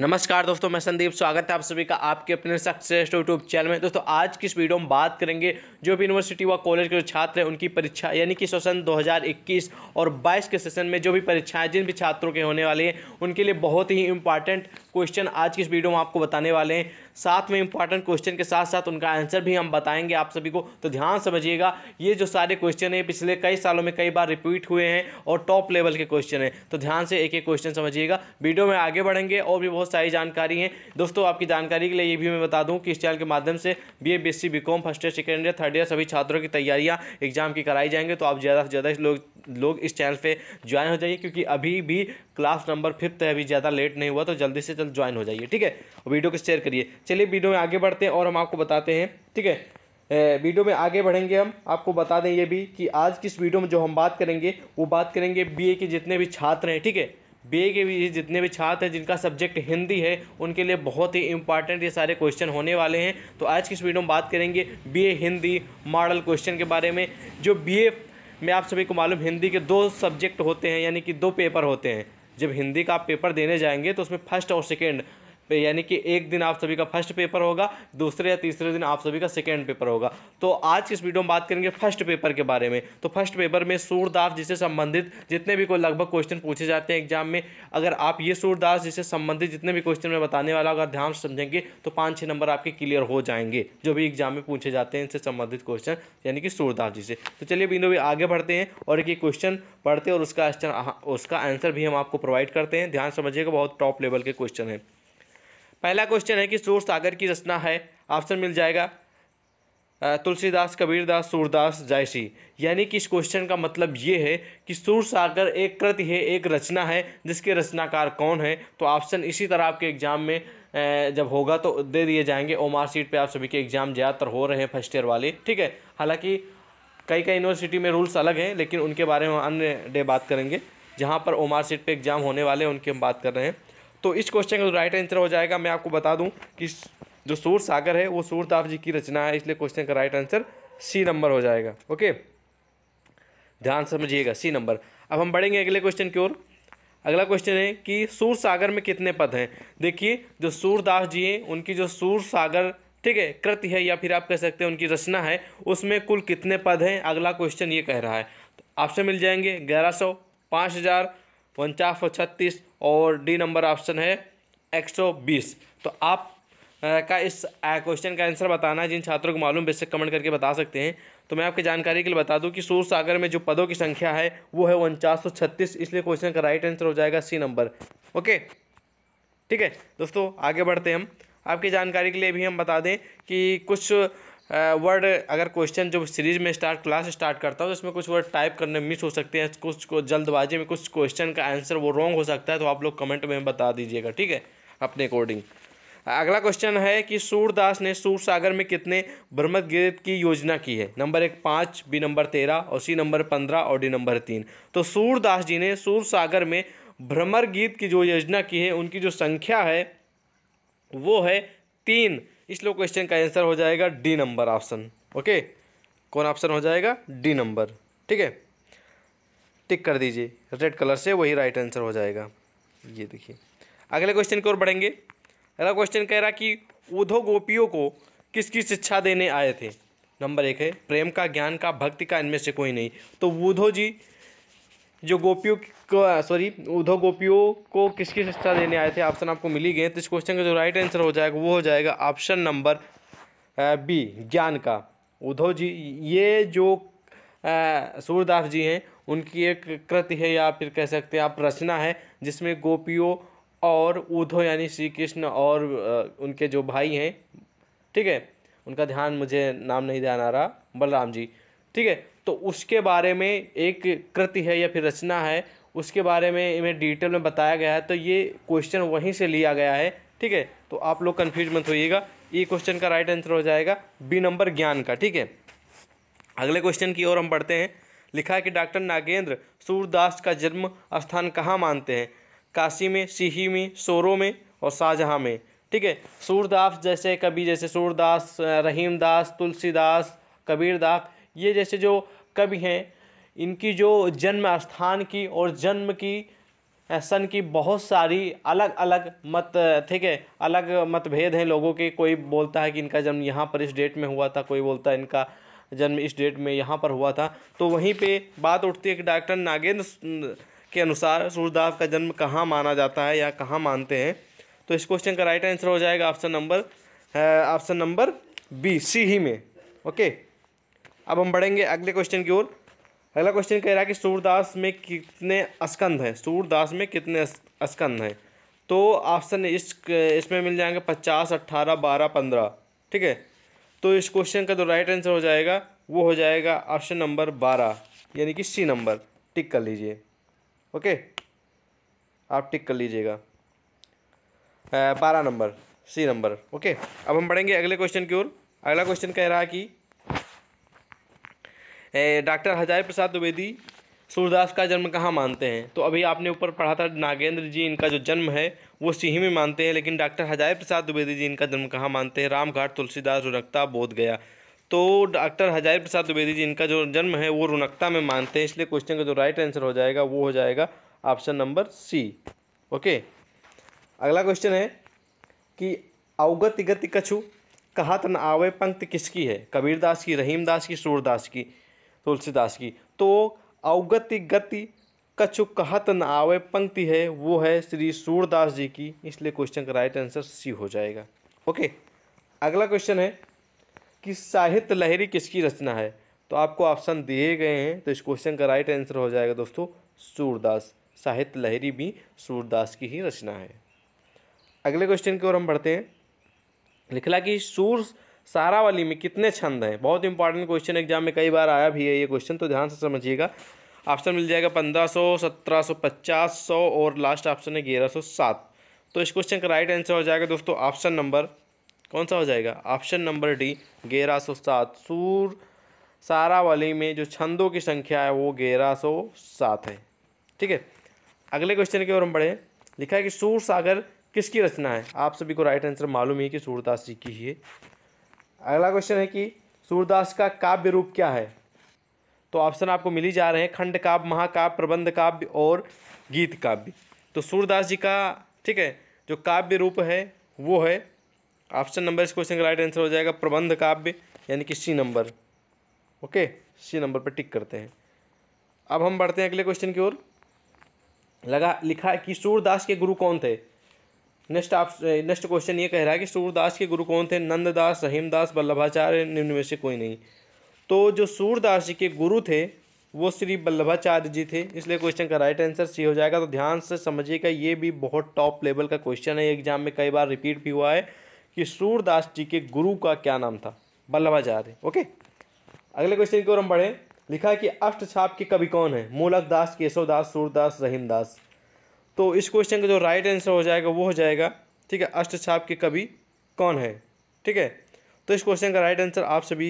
नमस्कार दोस्तों मैं संदीप स्वागत है आप सभी का आपके अपने सक्सेस यूट्यूब चैनल में दोस्तों आज की इस वीडियो में बात करेंगे जो भी यूनिवर्सिटी व कॉलेज के जो छात्र हैं उनकी परीक्षा यानी कि सेशन 2021 और 22 के सेशन में जो भी परीक्षाएं जिन भी छात्रों के होने वाले हैं उनके लिए बहुत ही इंपॉर्टेंट क्वेश्चन आज की इस वीडियो में आपको बताने वाले हैं साथ में इंपॉर्टेंट क्वेश्चन के साथ साथ उनका आंसर भी हम बताएंगे आप सभी को तो ध्यान समझिएगा ये जो सारे क्वेश्चन हैं पिछले कई सालों में कई बार रिपीट हुए हैं और टॉप लेवल के क्वेश्चन हैं तो ध्यान से एक एक क्वेश्चन समझिएगा वीडियो में आगे बढ़ेंगे और भी बहुत सारी जानकारी है दोस्तों आपकी जानकारी के लिए ये भी मैं बता दूँ कि इस चैनल के माध्यम से B A B S C B com first year second year third year सभी छात्रों की तैयारियाँ एग्जाम की कराई जाएंगे तो आप ज़्यादा से ज़्यादा लोग लोग इस चैनल पर ज्वाइन हो जाइए क्योंकि अभी भी क्लास नंबर फिफ्थ है अभी ज़्यादा लेट नहीं हुआ तो जल्दी से जल्दी जल्द ज्वाइन हो जाइए ठीक है और वीडियो को शेयर करिए चलिए वीडियो में आगे बढ़ते हैं और हम आपको बताते हैं ठीक है वीडियो में आगे बढ़ेंगे हम आपको बता दें ये भी कि आज किस वीडियो में जो हम बात करेंगे वो बात करेंगे बीए के जितने भी छात्र हैं ठीक है बी के भी जितने भी छात्र हैं जिनका सब्जेक्ट हिंदी है उनके लिए बहुत ही इंपॉर्टेंट ये सारे क्वेश्चन होने वाले हैं तो आज की इस वीडियो में बात करेंगे बी हिंदी मॉडल क्वेश्चन के बारे में जो बी में आप सभी को मालूम हिंदी के दो सब्जेक्ट होते हैं यानी कि दो पेपर होते हैं जब हिंदी का आप पेपर देने जाएंगे तो उसमें फर्स्ट और सेकेंड यानी कि एक दिन आप सभी का फर्स्ट पेपर होगा दूसरे या तीसरे दिन आप सभी का सेकेंड पेपर होगा तो आज इस वीडियो में बात करेंगे फर्स्ट पेपर के बारे में तो फर्स्ट पेपर में सूरदास जिसे संबंधित जितने भी कोई लगभग क्वेश्चन पूछे जाते हैं एग्जाम में अगर आप ये सूरदास जिसे संबंधित जितने भी क्वेश्चन में बताने वाला अगर ध्यान से समझेंगे तो पाँच छः नंबर आपके क्लियर हो जाएंगे जो भी एग्जाम में पूछे जाते हैं इनसे संबंधित क्वेश्चन यानी कि सूरदास जी से तो चलिए बिंदु भी आगे बढ़ते हैं और एक क्वेश्चन पढ़ते हैं और उसका हाँ, उसका आंसर भी हम आपको प्रोवाइड करते हैं ध्यान समझिएगा बहुत टॉप लेवल के क्वेश्चन हैं पहला क्वेश्चन है कि सूर सागर की रचना है ऑप्शन मिल जाएगा तुलसीदास कबीरदास सूरदास जायसी यानी कि इस क्वेश्चन का मतलब ये है कि सूर सागर एक कृति है एक रचना है जिसके रचनाकार कौन है तो ऑप्शन इसी तरह आपके एग्जाम में जब होगा तो दे दिए जाएंगे ओमार सीट पे आप सभी के एग्ज़ाम ज़्यादातर हो रहे हैं फर्स्ट ईयर वाले ठीक है हालांकि कई कई यूनिवर्सिटी में रूल्स अलग हैं लेकिन उनके बारे में अन्य डे बात करेंगे जहाँ पर ओमार सीट पर एग्ज़ाम होने वाले हैं उनकी हम बात कर रहे हैं तो इस क्वेश्चन का राइट आंसर हो जाएगा मैं आपको बता दूं कि जो सूर सागर है वो सूरताप जी की रचना है इसलिए क्वेश्चन का राइट आंसर सी नंबर हो जाएगा ओके ध्यान समझिएगा सी नंबर अब हम बढ़ेंगे अगले क्वेश्चन की ओर अगला क्वेश्चन है कि सूर सागर में कितने पद हैं देखिए जो सूरदास जी हैं उनकी जो सूर सागर ठीक है कृति है या फिर आप कह सकते हैं उनकी रचना है उसमें कुल कितने पद हैं अगला क्वेश्चन ये कह रहा है तो आपसे मिल जाएंगे ग्यारह सौ पाँच हज़ार उनचास सौ छत्तीस और डी नंबर ऑप्शन है एक सौ बीस तो आप का इस क्वेश्चन का आंसर बताना है जिन छात्रों को मालूम बेसिक कमेंट करके बता सकते हैं तो मैं आपकी जानकारी के लिए बता दूं कि सूर सागर में जो पदों की संख्या है वो है उनचास सौ छत्तीस इसलिए क्वेश्चन का राइट आंसर हो जाएगा सी नंबर ओके ठीक है दोस्तों आगे बढ़ते हैं हम आपकी जानकारी के लिए भी हम बता दें कि कुछ वर्ड अगर क्वेश्चन जब सीरीज में स्टार्ट क्लास स्टार्ट करता हूँ तो इसमें कुछ वर्ड टाइप करने मिस हो सकते हैं कुछ को जल्दबाजी में कुछ क्वेश्चन का आंसर वो रॉन्ग हो सकता है तो आप लोग कमेंट में बता दीजिएगा ठीक है अपने अकॉर्डिंग अगला क्वेश्चन है कि सूरदास ने सूर सागर में कितने ब्रह्मगिरित की योजना की है नंबर एक पाँच बी नंबर तेरह और सी नंबर पंद्रह और डी नंबर तीन तो सूरदास जी ने सूर सागर में भ्रमर गीत की जो योजना की है उनकी जो संख्या है वो है तीन इसलिए क्वेश्चन का आंसर हो जाएगा डी नंबर ऑप्शन ओके कौन ऑप्शन हो जाएगा डी नंबर ठीक है टिक कर दीजिए रेड कलर से वही राइट आंसर हो जाएगा ये देखिए अगले क्वेश्चन की ओर बढ़ेंगे अगला क्वेश्चन कह रहा कि उधो गोपियों को किसकी शिक्षा देने आए थे नंबर एक है प्रेम का ज्ञान का भक्ति का इनमें से कोई नहीं तो उधो जी जो गोपियों को सॉरी उद्धव गोपियों को किसकी शिक्षा देने आए थे ऑप्शन आपको मिली गए तो इस क्वेश्चन का जो राइट आंसर हो जाएगा वो हो जाएगा ऑप्शन नंबर बी ज्ञान का उद्धव जी ये जो सूरदास जी हैं उनकी एक कृति है या फिर कह सकते हैं आप रचना है जिसमें गोपियों और उद्धव यानी श्री कृष्ण और उनके जो भाई हैं ठीक है उनका ध्यान मुझे नाम नहीं ध्यान आ रहा बलराम जी ठीक है तो उसके बारे में एक कृति है या फिर रचना है उसके बारे में इन्हें डिटेल में बताया गया है तो ये क्वेश्चन वहीं से लिया गया है ठीक है तो आप लोग कन्फ्यूज मत होइएगा ये e क्वेश्चन का राइट आंसर हो जाएगा बी नंबर ज्ञान का ठीक है अगले क्वेश्चन की ओर हम पढ़ते हैं लिखा है कि डॉक्टर नागेंद्र सूरदास का जन्म स्थान कहाँ मानते हैं काशी में सीही में सोरो में और शाहजहाँ में ठीक है सूरदास जैसे कभी जैसे सूरदास रहीमदास तुलसीदास कबीरदास ये जैसे जो कवि हैं इनकी जो जन्म स्थान की और जन्म की सन की बहुत सारी अलग अलग मत ठीक है अलग मतभेद हैं लोगों के कोई बोलता है कि इनका जन्म यहाँ पर इस डेट में हुआ था कोई बोलता है इनका जन्म इस डेट में यहाँ पर हुआ था तो वहीं पे बात उठती है कि डॉक्टर नागेंद्र के अनुसार सूर्यदास का जन्म कहाँ माना जाता है या कहाँ मानते हैं तो इस क्वेश्चन का राइट आंसर हो जाएगा option number option number B C ही में ओके अब हम बढ़ेंगे अगले क्वेश्चन की ओर अगला क्वेश्चन कह रहा है कि सूरदास में कितने स्कंद हैं सूरदास में कितने स्कंद हैं तो ऑप्शन इस इसमें मिल जाएंगे पचास अट्ठारह बारह पंद्रह ठीक है तो इस क्वेश्चन का जो राइट आंसर हो जाएगा वो हो जाएगा ऑप्शन नंबर बारह यानी कि सी नंबर टिक कर लीजिए ओके आप टिक कर लीजिएगा बारह नंबर सी नंबर ओके अब हम बढ़ेंगे अगले क्वेश्चन की ओर अगला क्वेश्चन कह रहा है कि डॉक्टर हजार प्रसाद द्विवेदी सूरदास का जन्म कहाँ मानते हैं तो अभी आपने ऊपर पढ़ा था नागेंद्र जी इनका जो जन्म है वो सिंही में मानते हैं लेकिन डॉक्टर हजार प्रसाद द्विवेदी जी इनका जन्म कहाँ मानते हैं रामघाट तुलसीदास रुनकता बोध गया तो डॉक्टर हजार प्रसाद द्विवेदी जी इनका जो जन्म है वो रुनकता में मानते हैं इसलिए क्वेश्चन का जो राइट आंसर हो जाएगा वो हो जाएगा ऑप्शन नंबर सी ओके अगला क्वेश्चन है कि अवगत गति कछु कहा तन आवे पंक्ति किसकी है कबीरदास की रहीमदास की सूरदास की तुलसीदास की तो अवगति गति कछु कहत न आवे पंक्ति है वो है श्री सूरदास जी की इसलिए क्वेश्चन का राइट आंसर सी हो जाएगा ओके अगला क्वेश्चन है कि साहित्य लहरी किसकी रचना है तो आपको ऑप्शन दिए गए हैं तो इस क्वेश्चन का राइट आंसर हो जाएगा दोस्तों सूरदास साहित्य लहरी भी सूरदास की ही रचना है अगले क्वेश्चन की ओर हम बढ़ते हैं लिखला कि सूर्य सारा वाली में कितने छंद हैं बहुत इंपॉर्टेंट क्वेश्चन एग्जाम में कई बार आया भी है ये क्वेश्चन तो ध्यान से समझिएगा ऑप्शन मिल जाएगा पंद्रह सौ सत्रह सौ पचास सौ और लास्ट ऑप्शन है ग्यारह सौ सात तो इस क्वेश्चन का राइट आंसर हो जाएगा दोस्तों ऑप्शन नंबर कौन सा हो जाएगा ऑप्शन नंबर डी ग्यारह सौ सात सूर सारावली में जो छंदों की संख्या है वो ग्यारह सौ सात है ठीक है अगले क्वेश्चन की ओर हम बढ़े लिखा है कि सूर सागर किसकी रचना है आप सभी को राइट आंसर मालूम ही कि सूरदास जी की ही है अगला क्वेश्चन है कि सूरदास का काव्य रूप क्या है तो ऑप्शन आपको मिली जा रहे हैं खंड काव्य महाकाव्य प्रबंध काव्य और गीत काव्य तो सूरदास जी का ठीक है जो काव्य रूप है वो है ऑप्शन नंबर इस क्वेश्चन का राइट आंसर हो जाएगा प्रबंध काव्य यानी कि C number okay C number पर टिक करते हैं अब हम बढ़ते हैं अगले क्वेश्चन की ओर लगा लिखा है कि सूरदास के गुरु कौन थे नेक्स्ट आप नेक्स्ट क्वेश्चन ये कह रहा है कि सूरदास के गुरु कौन थे नंददास रहीमदास वल्लभाचार्य निम्न में से कोई नहीं तो जो सूरदास जी के गुरु थे वो श्री वल्लभाचार्य जी थे इसलिए क्वेश्चन का राइट आंसर सी हो जाएगा तो ध्यान से समझिएगा ये भी बहुत टॉप लेवल का क्वेश्चन है एग्जाम में कई बार रिपीट भी हुआ है कि सूरदास जी के गुरु का क्या नाम था वल्लभाचार्य ओके अगले क्वेश्चन की ओर हम बढ़ें लिखा है कि अष्ट छाप के कवि कौन है मूलक दास केशव दास सूरदास रहीमदास तो इस क्वेश्चन का जो राइट आंसर हो जाएगा वो हो जाएगा ठीक है अष्टछाप के कवि कौन है ठीक है तो इस क्वेश्चन का राइट आंसर आप सभी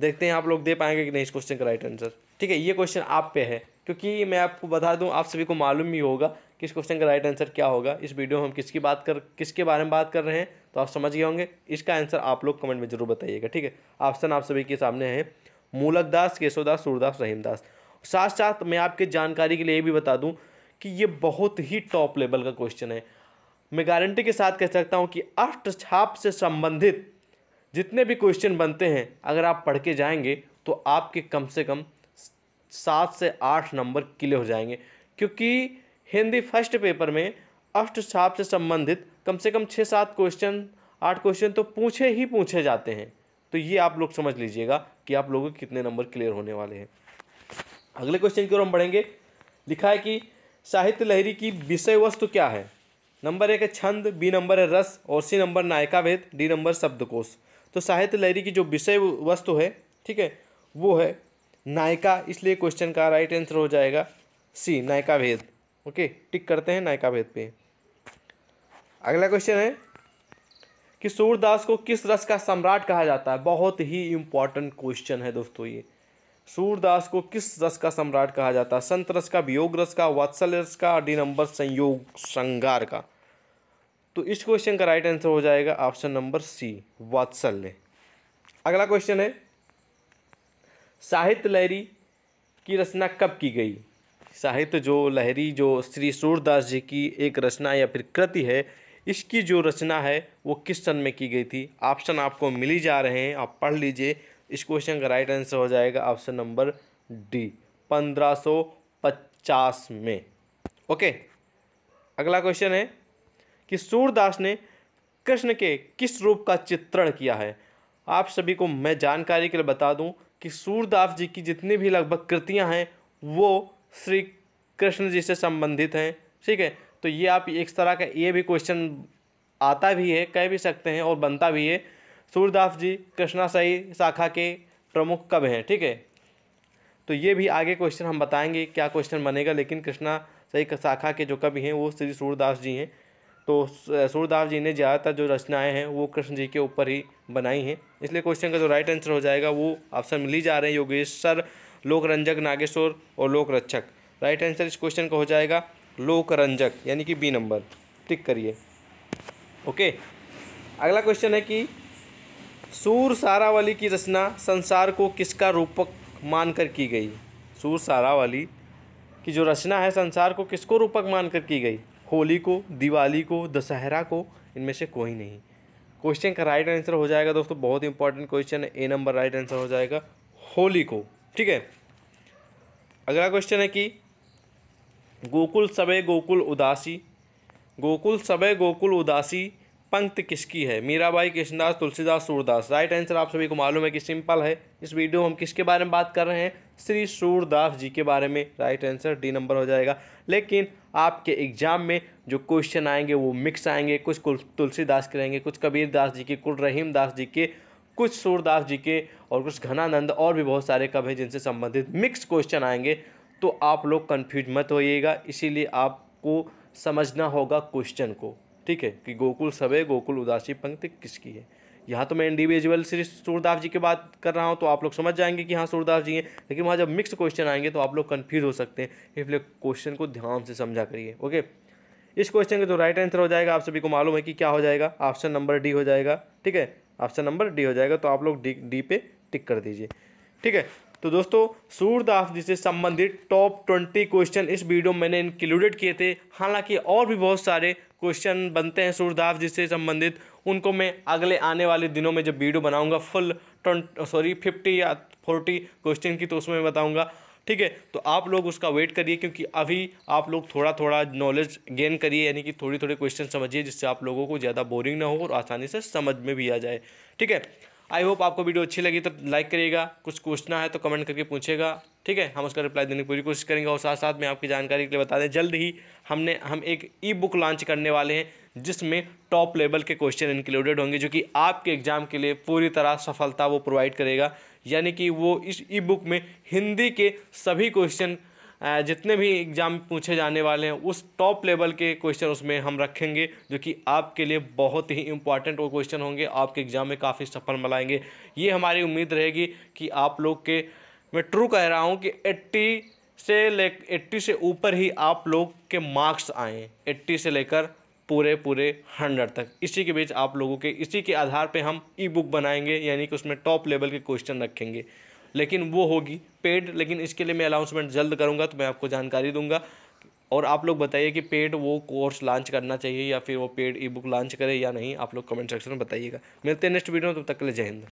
देखते हैं आप लोग दे पाएंगे कि नहीं इस क्वेश्चन का राइट आंसर ठीक है ये क्वेश्चन आप पे है क्योंकि मैं आपको बता दूं आप सभी को मालूम ही होगा कि इस क्वेश्चन का राइट आंसर क्या होगा इस वीडियो में हम किसकी बात कर किसके बारे में बात कर रहे हैं तो आप समझ गए होंगे इसका आंसर आप लोग कमेंट में जरूर बताइएगा ठीक है ऑप्शन आप सभी के सामने है मूलक दास केशवदास सूरदास रहीमदास साथ साथ मैं आपके जानकारी के लिए भी बता दूँ कि ये बहुत ही टॉप लेवल का क्वेश्चन है मैं गारंटी के साथ कह सकता हूँ कि अष्ट छाप से संबंधित जितने भी क्वेश्चन बनते हैं अगर आप पढ़ के जाएंगे तो आपके कम से कम सात से आठ नंबर क्लियर हो जाएंगे क्योंकि हिंदी फर्स्ट पेपर में अष्ट छाप से संबंधित कम से कम छः सात क्वेश्चन आठ क्वेश्चन तो पूछे ही पूछे जाते हैं तो ये आप लोग समझ लीजिएगा कि आप लोगों के कितने नंबर क्लियर होने वाले हैं अगले क्वेश्चन की ओर हम बढ़ेंगे लिखा है कि साहित्य लहरी की विषय वस्तु क्या है नंबर एक है छंद बी नंबर है रस और सी नंबर नायका वेद डी नंबर शब्दकोश तो साहित्य लहरी की जो विषय वस्तु है ठीक है वो है नायिका इसलिए क्वेश्चन का राइट आंसर हो जाएगा सी नायका भेद ओके टिक करते हैं नायका भेद पे अगला क्वेश्चन है कि सूरदास को किस रस का सम्राट कहा जाता है बहुत ही इंपॉर्टेंट क्वेश्चन है दोस्तों ये सूरदास को किस रस का सम्राट कहा जाता है संत रस का वियोग रस का वात्सल्य रस का डी नंबर संयोग श्रृंगार का तो इस क्वेश्चन का राइट आंसर हो जाएगा ऑप्शन नंबर सी वात्सल्य अगला क्वेश्चन है साहित्य लहरी की रचना कब की गई साहित्य जो लहरी जो श्री सूरदास जी की एक रचना या फिर कृति है इसकी जो रचना है वो किस सन में की गई थी ऑप्शन आपको मिली जा रहे हैं आप पढ़ लीजिए इस क्वेश्चन का राइट आंसर हो जाएगा ऑप्शन नंबर डी पंद्रह सौ पचास में ओके अगला क्वेश्चन है कि सूरदास ने कृष्ण के किस रूप का चित्रण किया है आप सभी को मैं जानकारी के लिए बता दूं कि सूरदास जी की जितनी भी लगभग कृतियां हैं वो श्री कृष्ण जी से संबंधित हैं ठीक है तो ये आप एक तरह का ये भी क्वेश्चन आता भी है कह भी सकते हैं और बनता भी है सूरदास जी कृष्णाशाही शाखा के प्रमुख कब हैं ठीक है तो ये भी आगे क्वेश्चन हम बताएंगे क्या क्वेश्चन बनेगा लेकिन कृष्णा सही शाखा के जो कवि हैं वो श्री सूरदास जी हैं तो सूरदास जी ने ज़्यादातर जो रचनाएं हैं वो कृष्ण जी के ऊपर ही बनाई हैं इसलिए क्वेश्चन का जो राइट आंसर हो जाएगा वो ऑप्शन ही जा रहे हैं योगेश्वर लोकरंजक नागेश्वर और लोकरक्षक राइट आंसर इस क्वेश्चन का हो जाएगा लोकरंजक यानी कि बी नंबर टिक करिए ओके अगला क्वेश्चन है कि सूर सारावली की रचना संसार को किसका रूपक मानकर की गई सूर सारावली की जो रचना है संसार को किसको रूपक मानकर की गई होली को दिवाली को दशहरा को इनमें से कोई नहीं क्वेश्चन का राइट आंसर हो जाएगा दोस्तों बहुत इंपॉर्टेंट क्वेश्चन है ए नंबर राइट आंसर हो जाएगा होली को ठीक है अगला क्वेश्चन है कि गोकुल सबे गोकुल उदासी गोकुल सबे गोकुल उदासी पंक्त किसकी है मीराबाई कृष्णदास तुलसीदास सूरदास राइट आंसर आप सभी को मालूम है कि सिंपल है इस वीडियो में हम किसके बारे में बात कर रहे हैं श्री सूरदास जी के बारे में राइट आंसर डी नंबर हो जाएगा लेकिन आपके एग्जाम में जो क्वेश्चन आएंगे वो मिक्स आएंगे कुछ तुलसीदास के रहेंगे कुछ कबीर दास जी के कुल रहीम दास जी के कुछ सूरदास जी के और कुछ घनानंद और भी बहुत सारे कब हैं जिनसे संबंधित मिक्स क्वेश्चन आएंगे तो आप लोग कन्फ्यूज मत होइएगा इसीलिए आपको समझना होगा क्वेश्चन को ठीक है कि गोकुल सवे गोकुल उदासी पंक्ति किसकी है यहाँ तो मैं इंडिविजुअल श्री सूरदास जी की बात कर रहा हूँ तो आप लोग समझ जाएंगे कि हाँ सूरदास जी हैं लेकिन वहाँ जब मिक्स क्वेश्चन आएंगे तो आप लोग कन्फ्यूज हो सकते हैं इसलिए क्वेश्चन को ध्यान से समझा करिए ओके इस क्वेश्चन का जो राइट आंसर हो जाएगा आप सभी को मालूम है कि क्या हो जाएगा ऑप्शन नंबर डी हो जाएगा ठीक है ऑप्शन नंबर डी हो जाएगा तो आप लोग डी डी पे टिक कर दीजिए ठीक है तो दोस्तों सूरदास जी से संबंधित टॉप ट्वेंटी क्वेश्चन इस वीडियो में मैंने इंक्लूडेड किए थे हालांकि और भी बहुत सारे क्वेश्चन बनते हैं सूरदास जी से संबंधित उनको मैं अगले आने वाले दिनों में जब वीडियो बनाऊंगा फुल सॉरी फिफ्टी या फोर्टी क्वेश्चन की तो उसमें मैं बताऊँगा ठीक है तो आप लोग उसका वेट करिए क्योंकि अभी आप लोग थोड़ा थोड़ा नॉलेज गेन करिए यानी कि थोड़ी थोड़ी क्वेश्चन समझिए जिससे आप लोगों को ज़्यादा बोरिंग ना हो और आसानी से समझ में भी आ जाए ठीक है आई होप आपको वीडियो अच्छी लगी तो लाइक करिएगा कुछ पूछना है तो कमेंट करके पूछेगा ठीक है हम उसका रिप्लाई देने की पूरी कोशिश करेंगे और साथ साथ में आपकी जानकारी के लिए बता दें जल्द ही हमने हम एक ई बुक लॉन्च करने वाले हैं जिसमें टॉप लेवल के क्वेश्चन इंक्लूडेड होंगे जो कि आपके एग्ज़ाम के लिए पूरी तरह सफलता वो प्रोवाइड करेगा यानी कि वो इस ई बुक में हिंदी के सभी क्वेश्चन जितने भी एग्ज़ाम पूछे जाने वाले हैं उस टॉप लेवल के क्वेश्चन उसमें हम रखेंगे जो कि आपके लिए बहुत ही इंपॉर्टेंट वो क्वेश्चन होंगे आपके एग्ज़ाम में काफ़ी सफल मिलाएंगे ये हमारी उम्मीद रहेगी कि आप लोग के मैं ट्रू कह रहा हूँ कि एट्टी से ले एट्टी से ऊपर ही आप लोग के मार्क्स आएँ एट्टी से लेकर पूरे पूरे हंड्रेड तक इसी के बीच आप लोगों के इसी के आधार पे हम ई बुक बनाएंगे यानी कि उसमें टॉप लेवल के क्वेश्चन रखेंगे लेकिन वो होगी पेड लेकिन इसके लिए मैं अनाउंसमेंट जल्द करूँगा तो मैं आपको जानकारी दूंगा और आप लोग बताइए कि पेड वो कोर्स लॉन्च करना चाहिए या फिर वो पेड ई बुक लॉन्च करे या नहीं आप लोग कमेंट सेक्शन में बताइएगा मिलते हैं नेक्स्ट वीडियो में तब तो तक के लिए जय हिंद